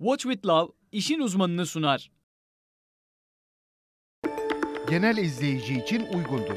Watch with Love işin uzmanını sunar. Genel izleyici için uygundur.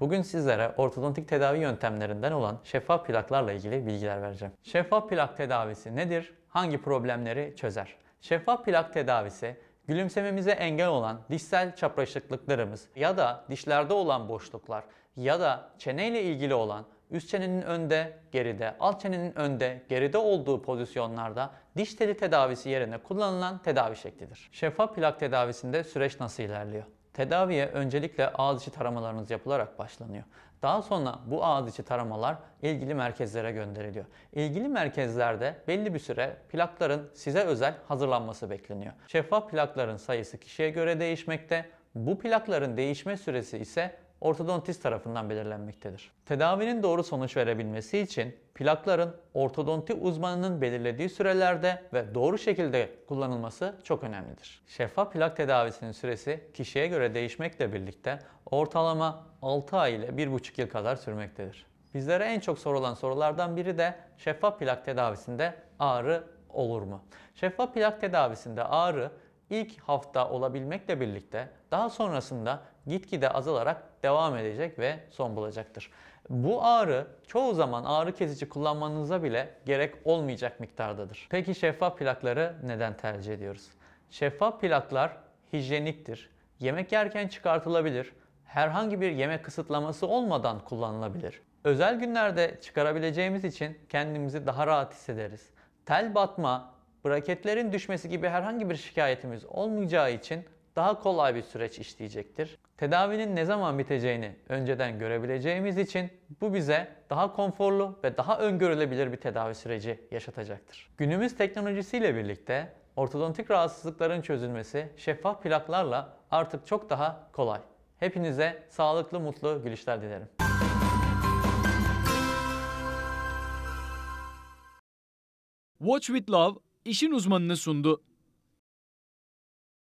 Bugün sizlere ortodontik tedavi yöntemlerinden olan şeffaf plaklarla ilgili bilgiler vereceğim. Şeffaf plak tedavisi nedir? Hangi problemleri çözer? Şeffaf plak tedavisi gülümsememize engel olan dişsel çapraşıklıklarımız ya da dişlerde olan boşluklar ya da çeneyle ilgili olan üst çenenin önde, geride, alt çenenin önde, geride olduğu pozisyonlarda diş teli tedavisi yerine kullanılan tedavi şeklidir. Şeffaf plak tedavisinde süreç nasıl ilerliyor? Tedaviye öncelikle ağız içi taramalarınız yapılarak başlanıyor. Daha sonra bu ağız içi taramalar ilgili merkezlere gönderiliyor. İlgili merkezlerde belli bir süre plakların size özel hazırlanması bekleniyor. Şeffaf plakların sayısı kişiye göre değişmekte. Bu plakların değişme süresi ise ortodontist tarafından belirlenmektedir. Tedavinin doğru sonuç verebilmesi için plakların ortodonti uzmanının belirlediği sürelerde ve doğru şekilde kullanılması çok önemlidir. Şeffaf plak tedavisinin süresi kişiye göre değişmekle birlikte ortalama 6 ay ile 1,5 yıl kadar sürmektedir. Bizlere en çok sorulan sorulardan biri de şeffaf plak tedavisinde ağrı olur mu? Şeffaf plak tedavisinde ağrı ilk hafta olabilmekle birlikte daha sonrasında gitgide azalarak devam edecek ve son bulacaktır. Bu ağrı çoğu zaman ağrı kesici kullanmanıza bile gerek olmayacak miktardadır. Peki şeffaf plakları neden tercih ediyoruz? Şeffaf plaklar hijyeniktir. Yemek yerken çıkartılabilir. Herhangi bir yemek kısıtlaması olmadan kullanılabilir. Özel günlerde çıkarabileceğimiz için kendimizi daha rahat hissederiz. Tel batma Braketlerin düşmesi gibi herhangi bir şikayetimiz olmayacağı için daha kolay bir süreç işleyecektir. Tedavinin ne zaman biteceğini önceden görebileceğimiz için bu bize daha konforlu ve daha öngörülebilir bir tedavi süreci yaşatacaktır. Günümüz teknolojisiyle birlikte ortodontik rahatsızlıkların çözülmesi şeffaf plaklarla artık çok daha kolay. Hepinize sağlıklı, mutlu gülüşler dilerim. Watch with Love işin uzmanını sundu.